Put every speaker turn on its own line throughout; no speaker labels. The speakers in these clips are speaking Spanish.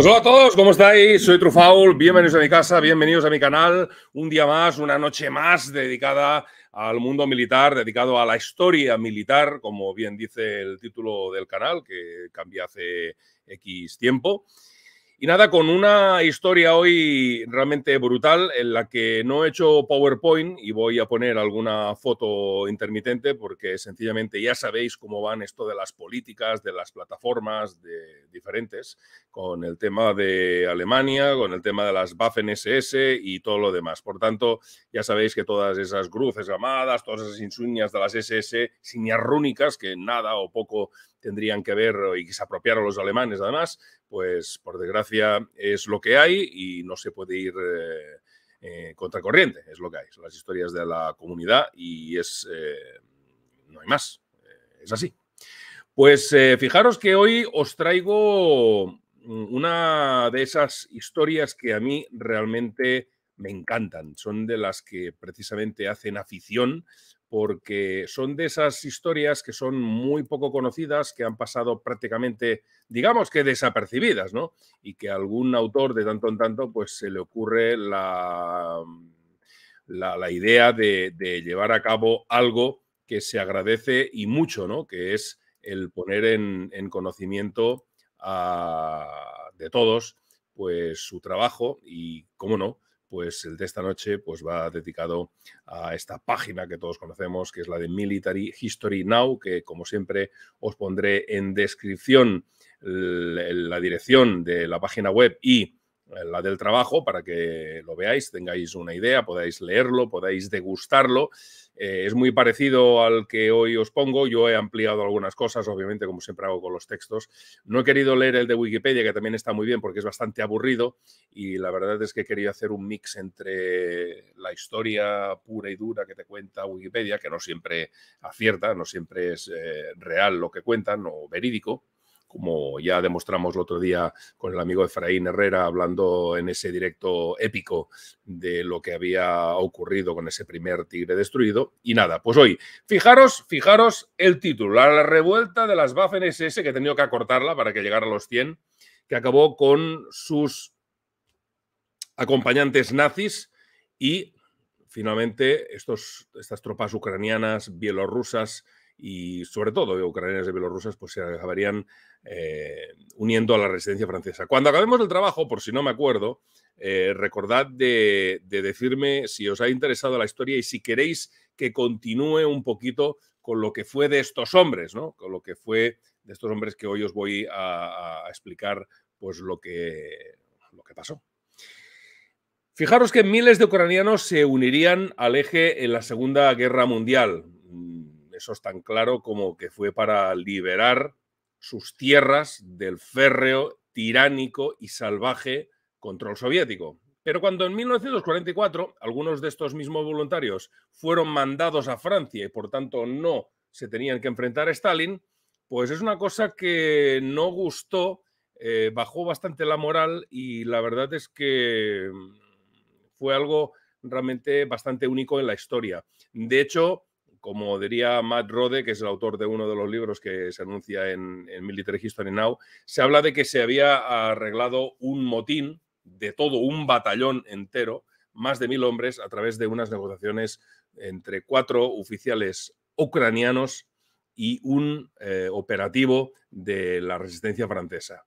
Pues hola a todos, ¿cómo estáis? Soy Trufaul, bienvenidos a mi casa, bienvenidos a mi canal. Un día más, una noche más dedicada al mundo militar, dedicado a la historia militar, como bien dice el título del canal, que cambia hace X tiempo. Y nada, con una historia hoy realmente brutal en la que no he hecho PowerPoint y voy a poner alguna foto intermitente porque sencillamente ya sabéis cómo van esto de las políticas, de las plataformas de diferentes, con el tema de Alemania, con el tema de las Waffen SS y todo lo demás. Por tanto, ya sabéis que todas esas cruces llamadas todas esas insuñas de las SS, señas rúnicas que nada o poco tendrían que ver y que se apropiaron los alemanes además, pues por desgracia es lo que hay y no se puede ir eh, contracorriente, es lo que hay, son las historias de la comunidad y es, eh, no hay más, eh, es así. Pues fijaros que hoy os traigo una de esas historias que a mí realmente me encantan, son de las que precisamente hacen afición porque son de esas historias que son muy poco conocidas, que han pasado prácticamente, digamos que desapercibidas, ¿no? Y que a algún autor de tanto en tanto, pues se le ocurre la, mm, idea de, llevar a cabo algo que se agradece y mucho, ¿no? Que es el poner en, conocimiento de todos, pues su trabajo y, cómo no, pues el de esta noche pues va dedicado a esta página que todos conocemos, que es la de Military History Now, que como siempre os pondré en descripción la dirección de la página web y eh, la del trabajo, para que lo veáis, tengáis una idea, podáis leerlo, podáis degustarlo. Eh, es muy parecido al que hoy os pongo. Yo he ampliado algunas cosas, obviamente, como siempre hago con los textos. No he querido leer el de Wikipedia, que también está muy bien porque es bastante aburrido. Y la verdad es que he querido hacer un mix entre la historia pura y dura que te cuenta Wikipedia, que no siempre acierta, no siempre es eh, real lo que cuentan o verídico como ya demostramos el otro día con el amigo Efraín Herrera hablando en ese directo épico de lo que había ocurrido con ese primer tigre destruido. Y nada, pues hoy, fijaros, fijaros el título, la revuelta de las Waffen SS, que he tenido que acortarla para que llegara a los 100, que acabó con sus acompañantes nazis y finalmente estos, estas tropas ucranianas, bielorrusas, y sobre todo de ucranianas y bielorrusas, pues se acabarían eh, uniendo a la resistencia francesa. Cuando acabemos el trabajo, por si no me acuerdo, eh, recordad de, decirme si os ha interesado la historia y si queréis que continúe un poquito con lo que fue de estos hombres, Con lo que fue de estos hombres que hoy os voy a, a explicar, pues lo que, lo que pasó. Fijaros que miles de ucranianos se unirían al eje en la Segunda Guerra Mundial eso es tan claro como que fue para liberar sus tierras del férreo, tiránico y salvaje control soviético. Pero cuando en 1944 algunos de estos mismos voluntarios fueron mandados a Francia y por tanto no se tenían que enfrentar a Stalin, pues es una cosa que no gustó, eh, bajó bastante la moral y la verdad es que mm, fue algo realmente bastante único en la historia. De hecho, como diría Matt Rode, que es el autor de uno de los libros que se anuncia en, Military History Now, se habla de que se había arreglado un motín de todo un batallón entero, más de mil hombres, a través de unas negociaciones entre cuatro oficiales ucranianos y un eh, operativo de la resistencia francesa.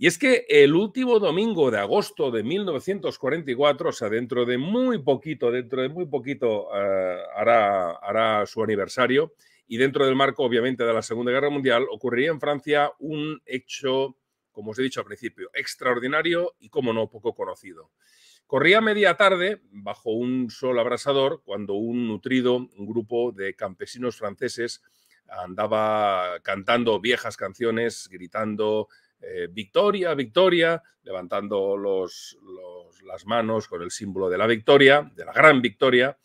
Y es que el último domingo de agosto de 1944, o sea, dentro de muy poquito, dentro de muy poquito eh, hará, su aniversario, y dentro del marco, obviamente, de la Segunda Guerra Mundial, ocurriría en Francia un hecho, como os he dicho al principio, extraordinario y, como no, poco conocido. Corría media tarde, bajo un sol abrasador, cuando un nutrido, grupo de campesinos franceses, andaba cantando viejas canciones, gritando, eh, victoria, victoria, levantando los, las manos con el símbolo de la victoria, de la gran victoria,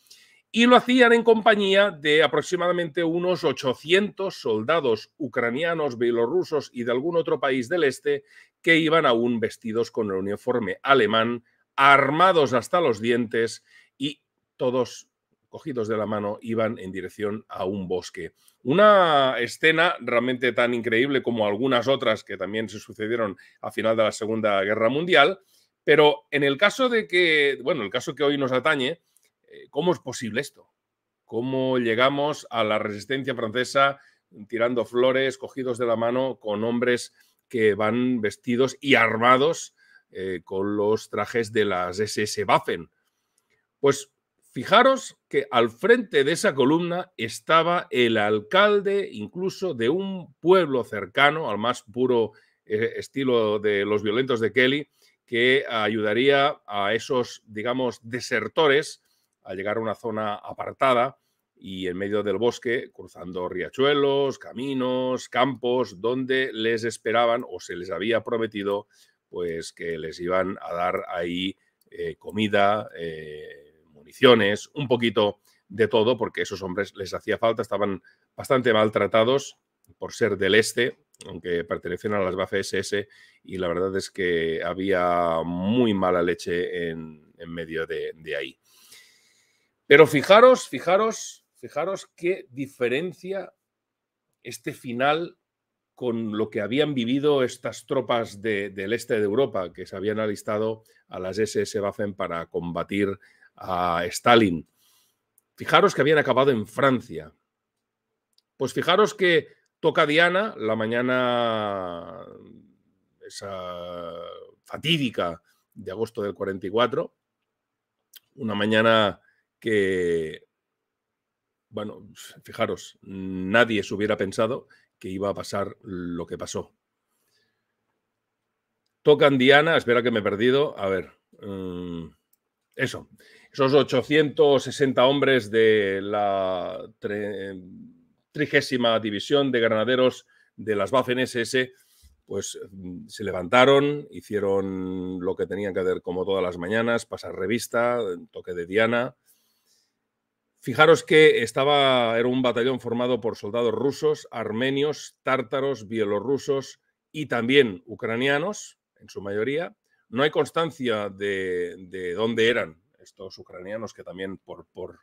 y lo hacían en compañía de aproximadamente unos 800 soldados ucranianos, bielorrusos y de algún otro país del este que iban aún vestidos con el uniforme alemán, armados hasta los dientes y todos cogidos de la mano, iban en dirección a un bosque. Una escena realmente tan increíble como algunas otras que también se sucedieron a final de la Segunda Guerra Mundial, pero en el caso de que, bueno, el caso que hoy nos atañe, eh, ¿cómo es posible esto? ¿Cómo llegamos a la resistencia francesa tirando flores, cogidos de la mano con hombres que van vestidos y armados eh, con los trajes de las SS Waffen? Pues Fijaros que al frente de esa columna estaba el alcalde incluso de un pueblo cercano al más puro eh, estilo de los violentos de Kelly, que ayudaría a esos, digamos, desertores a llegar a una zona apartada y en medio del bosque, cruzando riachuelos, caminos, campos, donde les esperaban o se les había prometido, pues que les iban a dar ahí eh, comida. Eh, municiones, un poquito de todo, porque esos hombres les hacía falta, estaban bastante maltratados por ser del este, aunque pertenecen a las Bafes SS, y la verdad es que había muy mala leche en, medio de, ahí. Pero fijaros, fijaros, fijaros qué diferencia este final con lo que habían vivido estas tropas del este de Europa que se habían alistado a las SS Waffen para combatir a Stalin. Fijaros que habían acabado en Francia. Pues fijaros que toca Diana la mañana esa fatídica de agosto del 44, una mañana que, bueno, fijaros, nadie se hubiera pensado que iba a pasar lo que pasó. Tocan Diana, espera que me he perdido, a ver, mm, eso esos 860 hombres de la trigésima división de granaderos de las Waffen pues se levantaron, hicieron lo que tenían que hacer como todas las mañanas, pasar revista, toque de diana. Fijaros que estaba, era un batallón formado por soldados rusos, armenios, tártaros, bielorrusos y también ucranianos, en su mayoría. No hay constancia de dónde eran estos ucranianos que también por, por,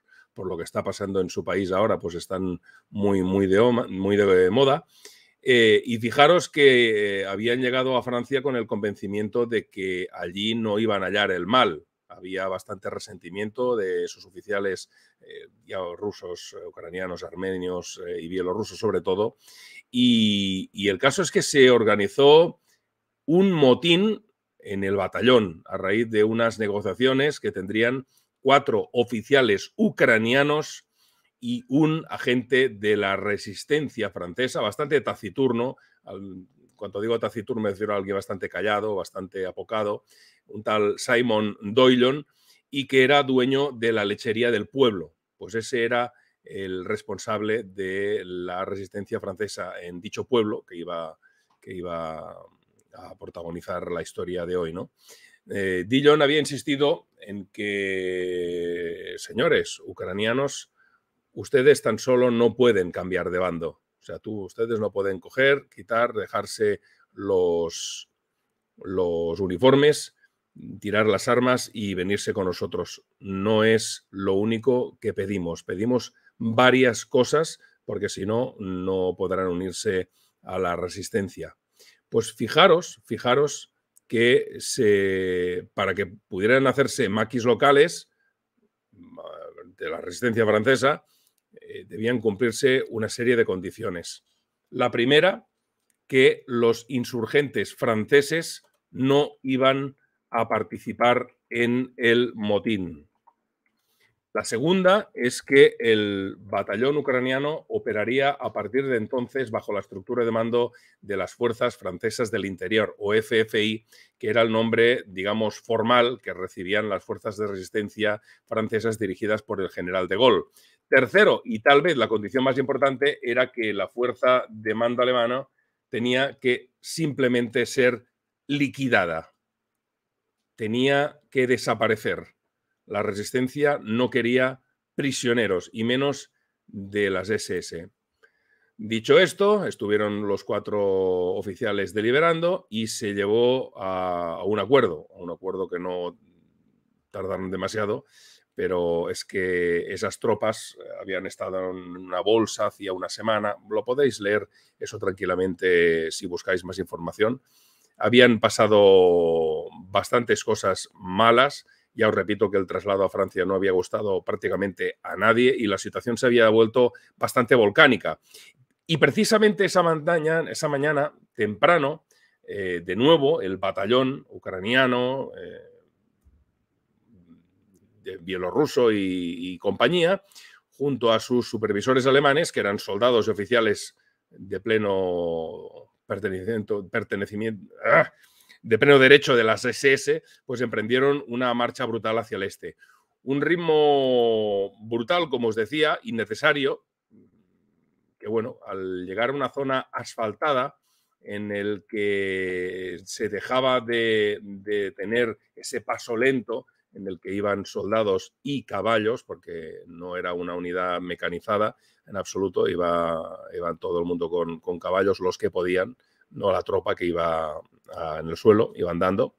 lo que está pasando en su país ahora, pues están muy, muy, de, moda. Eh, y fijaros que eh, habían llegado a Francia con el convencimiento de que allí no iban a hallar el mal. Había bastante resentimiento de sus oficiales eh, ya rusos, ucranianos, armenios y bielorrusos sobre todo. Y, y el caso es que se organizó un motín en el batallón a raíz de unas negociaciones que tendrían cuatro oficiales ucranianos y un agente de la resistencia francesa, bastante taciturno. cuando digo taciturno me refiero a alguien bastante callado, bastante apocado, un tal Simon Doylon, y que era dueño de la lechería del pueblo. Pues ese era el responsable de la resistencia francesa en dicho pueblo que iba, que iba a protagonizar la historia de hoy, ¿no? Eh, Dillon había insistido en que, señores ucranianos, ustedes tan solo no pueden cambiar de bando. O sea, tú, ustedes no pueden coger, quitar, dejarse los, los uniformes, tirar las armas y venirse con nosotros. No es lo único que pedimos. Pedimos varias cosas porque si no, no podrán unirse a la resistencia. Pues fijaros, fijaros que para que pudieran hacerse maquis locales de la resistencia francesa, eh, debían cumplirse una serie de condiciones. La primera, que los insurgentes franceses no iban a participar en el motín. La segunda es que el batallón ucraniano operaría a partir de entonces bajo la estructura de mando de las Fuerzas Francesas del Interior, o FFI, que era el nombre, digamos, formal que recibían las fuerzas de resistencia francesas dirigidas por el general de Gaulle. Tercero, y tal vez la condición más importante, era que la fuerza de mando alemana tenía que simplemente ser liquidada, tenía que desaparecer la resistencia no quería prisioneros y menos de las SS. Dicho esto, estuvieron los cuatro oficiales deliberando y se llevó a, un acuerdo, un acuerdo que no tardaron demasiado, pero es que esas tropas eh, habían estado en una bolsa hacía una semana, lo podéis leer eso tranquilamente si buscáis más información. Habían pasado bastantes cosas malas ya os repito que el traslado a Francia no había gustado prácticamente a nadie y la situación se había vuelto bastante volcánica. Y precisamente esa, esa mañana, temprano, eh, de nuevo, el batallón ucraniano, eh, bielorruso y, compañía, junto a sus supervisores alemanes, que eran soldados y oficiales de pleno pertenecimiento, pertenecimiento, ¡ah! de pleno derecho de las SS, pues emprendieron una marcha brutal hacia el este. Un ritmo brutal, como os decía, innecesario, que bueno, al llegar a una zona asfaltada en el que se dejaba de, tener ese paso lento, en el que iban soldados y caballos, porque no era una unidad mecanizada en absoluto, iba, iban todo el mundo con, caballos los que podían, no la tropa que iba en el suelo, iban dando.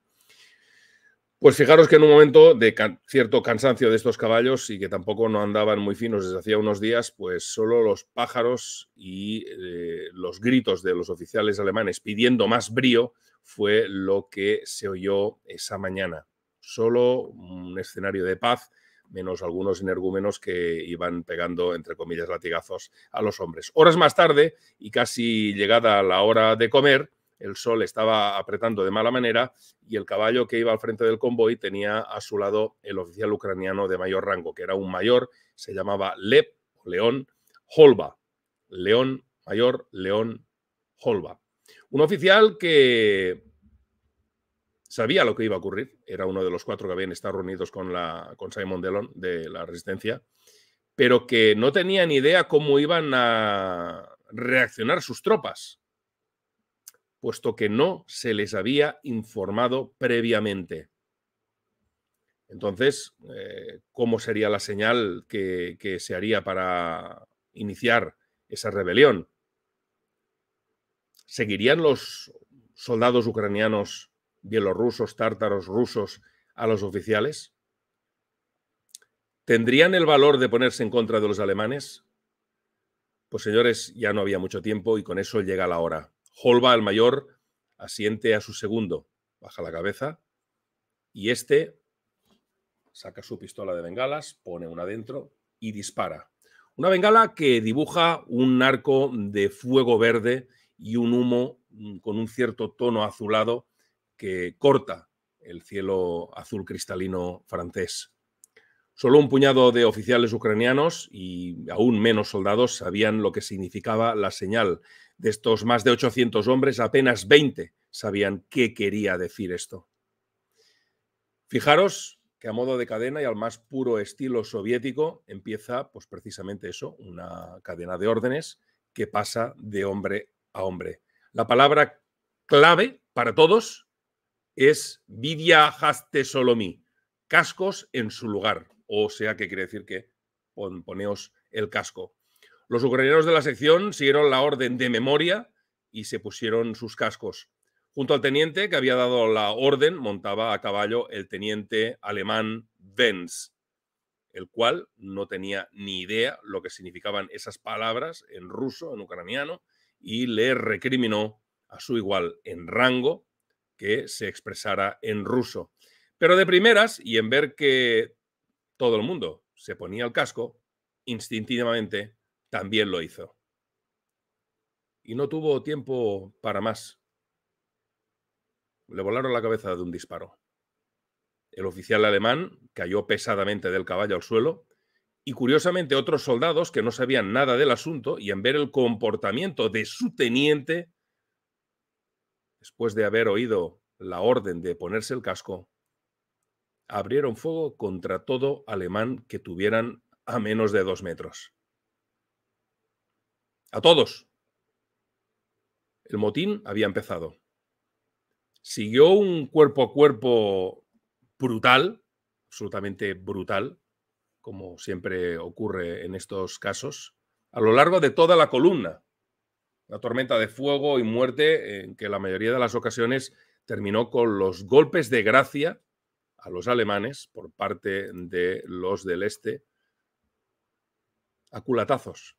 Pues fijaros que en un momento de cierto cansancio de estos caballos y que tampoco no andaban muy finos desde hacía unos días, pues solo los pájaros y eh, los gritos de los oficiales alemanes pidiendo más brío fue lo que se oyó esa mañana. Solo un escenario de paz, menos algunos energúmenos que iban pegando, entre comillas, latigazos a los hombres. Horas más tarde, y casi llegada la hora de comer, el sol estaba apretando de mala manera y el caballo que iba al frente del convoy tenía a su lado el oficial ucraniano de mayor rango, que era un mayor, se llamaba León Holba. León Mayor, León Holba. Un oficial que sabía lo que iba a ocurrir, era uno de los cuatro que habían estado reunidos con, la, con Simon Delon de la Resistencia, pero que no tenía ni idea cómo iban a reaccionar sus tropas puesto que no se les había informado previamente. Entonces, eh, ¿cómo sería la señal que se haría para iniciar esa rebelión? ¿Seguirían los soldados ucranianos, bielorrusos, tártaros, rusos a los oficiales? ¿Tendrían el valor de ponerse en contra de los alemanes? Pues señores, ya no había mucho tiempo y con eso llega la hora. Holba, el mayor, asiente a su segundo, baja la cabeza y este saca su pistola de bengalas, pone una dentro y dispara. Una bengala que dibuja un arco de fuego verde y un humo mm, con un cierto tono azulado que corta el cielo azul cristalino francés. Solo un puñado de oficiales ucranianos y aún menos soldados sabían lo que significaba la señal. De estos más de 800 hombres, apenas 20 sabían qué quería decir esto. Fijaros que a modo de cadena y al más puro estilo soviético empieza pues precisamente eso, una cadena de órdenes que pasa de hombre a hombre. La palabra clave para todos es Vidya Haste Solomí, cascos en su lugar. O sea que quiere decir que poneos el casco. Los ucranianos de la sección siguieron la orden de memoria y se pusieron sus cascos. Junto al teniente que había dado la orden, montaba a caballo el teniente alemán Benz, el cual no tenía ni idea lo que significaban esas palabras en ruso, en ucraniano, y le recriminó a su igual en rango que se expresara en ruso. Pero de primeras, y en ver que todo el mundo se ponía el casco, instintivamente también lo hizo. Y no tuvo tiempo para más. Le volaron la cabeza de un disparo. El oficial alemán cayó pesadamente del caballo al suelo y curiosamente otros soldados que no sabían nada del asunto y en ver el comportamiento de su teniente, después de haber oído la orden de ponerse el casco, abrieron fuego contra todo alemán que tuvieran a menos de dos metros. A todos. El motín había empezado. Siguió un cuerpo a cuerpo brutal, absolutamente brutal, como siempre ocurre en estos casos, a lo largo de toda la columna. La tormenta de fuego y muerte en que la mayoría de las ocasiones terminó con los golpes de gracia a los alemanes por parte de los del este a culatazos.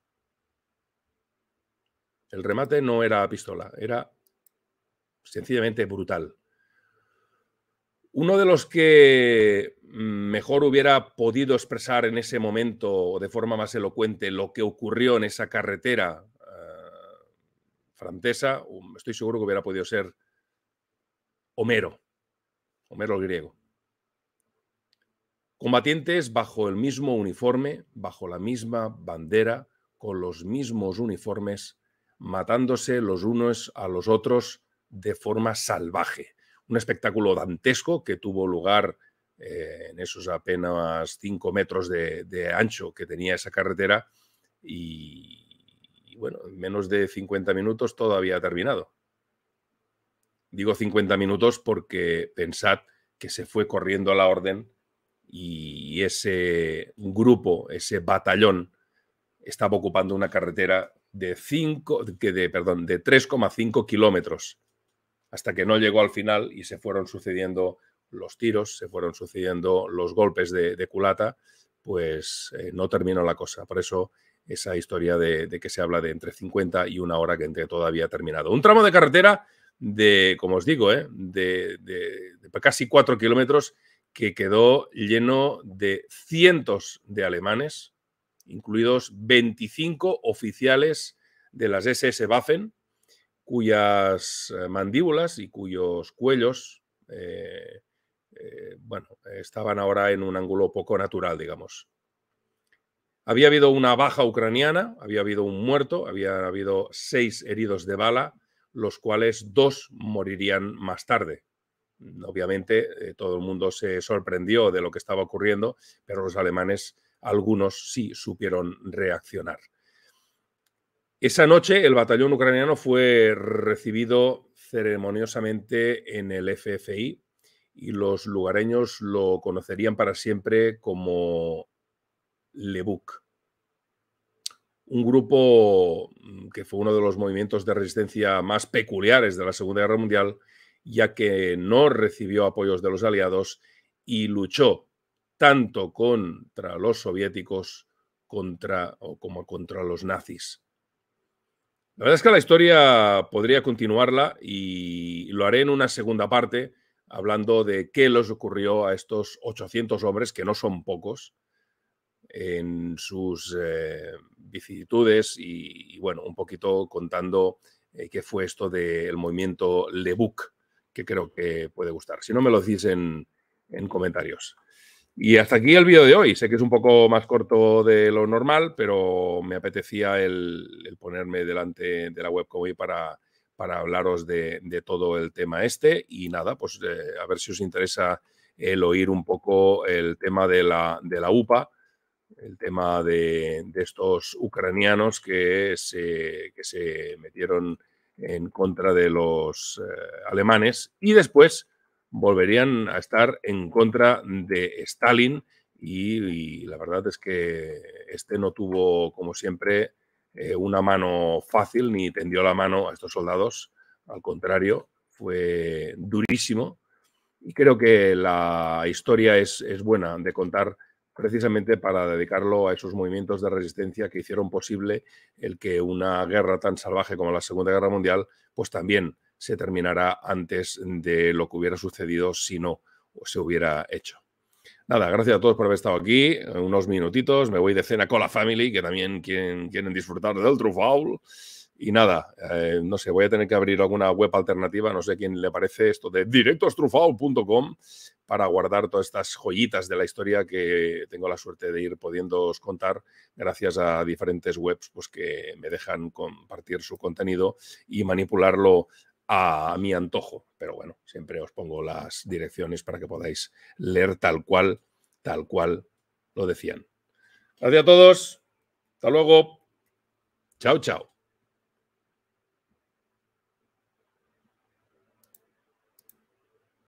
El remate no era pistola, era sencillamente brutal. Uno de los que mejor hubiera podido expresar en ese momento o de forma más elocuente lo que ocurrió en esa carretera eh, francesa, um, estoy seguro que hubiera podido ser Homero, Homero el griego. Combatientes bajo el mismo uniforme, bajo la misma bandera, con los mismos uniformes, matándose los unos a los otros de forma salvaje. Un espectáculo dantesco que tuvo lugar eh, en esos apenas 5 metros de, ancho que tenía esa carretera y, y, bueno, en menos de 50 minutos todo había terminado. Digo 50 minutos porque pensad que se fue corriendo a la orden y ese grupo, ese batallón, estaba ocupando una carretera de, cinco, de, de 3,5 kilómetros hasta que no llegó al final y se fueron sucediendo los tiros, se fueron sucediendo los golpes de, culata, pues eh, no terminó la cosa. Por eso esa historia de, que se habla de entre 50 y una hora que entre todavía ha terminado. Un tramo de carretera de, como os digo, eh, de, de casi 4 kilómetros que quedó lleno de cientos de alemanes, incluidos 25 oficiales de las SS Waffen, cuyas eh, mandíbulas y cuyos cuellos eh, eh, bueno, estaban ahora en un ángulo poco natural, digamos. Había habido una baja ucraniana, había habido un muerto, había habido seis heridos de bala, los cuales dos morirían más tarde obviamente eh, todo el mundo se sorprendió de lo que estaba ocurriendo, pero los alemanes, algunos sí supieron reaccionar. Esa noche el batallón ucraniano fue recibido ceremoniosamente en el FFI y los lugareños lo conocerían para siempre como Lebuk. Un grupo mm, que fue uno de los movimientos de resistencia más peculiares de la Segunda Guerra Mundial ya que no recibió apoyos de los aliados y luchó tanto contra los soviéticos contra, o como contra los nazis. La verdad es que la historia podría continuarla y lo haré en una segunda parte hablando de qué les ocurrió a estos 800 hombres, que no son pocos, en sus eh, vicisitudes y, bueno, un poquito contando eh, qué fue esto del movimiento Lebuk que creo que puede gustar. Si no, me lo decís en, comentarios. Y hasta aquí el vídeo de hoy. Sé que es un poco más corto de lo normal, pero me apetecía el, ponerme delante de la web como hoy para, para hablaros de, todo el tema este. Y nada, pues eh, a ver si os interesa el oír un poco el tema de la, de la UPA, el tema de, estos ucranianos que se, que se metieron en contra de los eh, alemanes y después volverían a estar en contra de Stalin y, la verdad es que este no tuvo, como siempre, eh, una mano fácil ni tendió la mano a estos soldados, al contrario, fue durísimo y creo que la historia es, es buena de contar precisamente para dedicarlo a esos movimientos de resistencia que hicieron posible el que una guerra tan salvaje como la Segunda Guerra Mundial, pues también se terminará antes de lo que hubiera sucedido si no se hubiera hecho. Nada, gracias a todos por haber estado aquí. Unos minutitos, me voy de cena con la family, que también quieren, quieren disfrutar del Trufaul. Y nada, eh, no sé, voy a tener que abrir alguna web alternativa, no sé quién le parece esto de directostrufao.com para guardar todas estas joyitas de la historia que tengo la suerte de ir pudiendo contar gracias a diferentes webs pues, que me dejan compartir su contenido y manipularlo a mi antojo. Pero bueno, siempre os pongo las direcciones para que podáis leer tal cual, tal cual lo decían. Gracias a todos. Hasta luego. Chao, chao.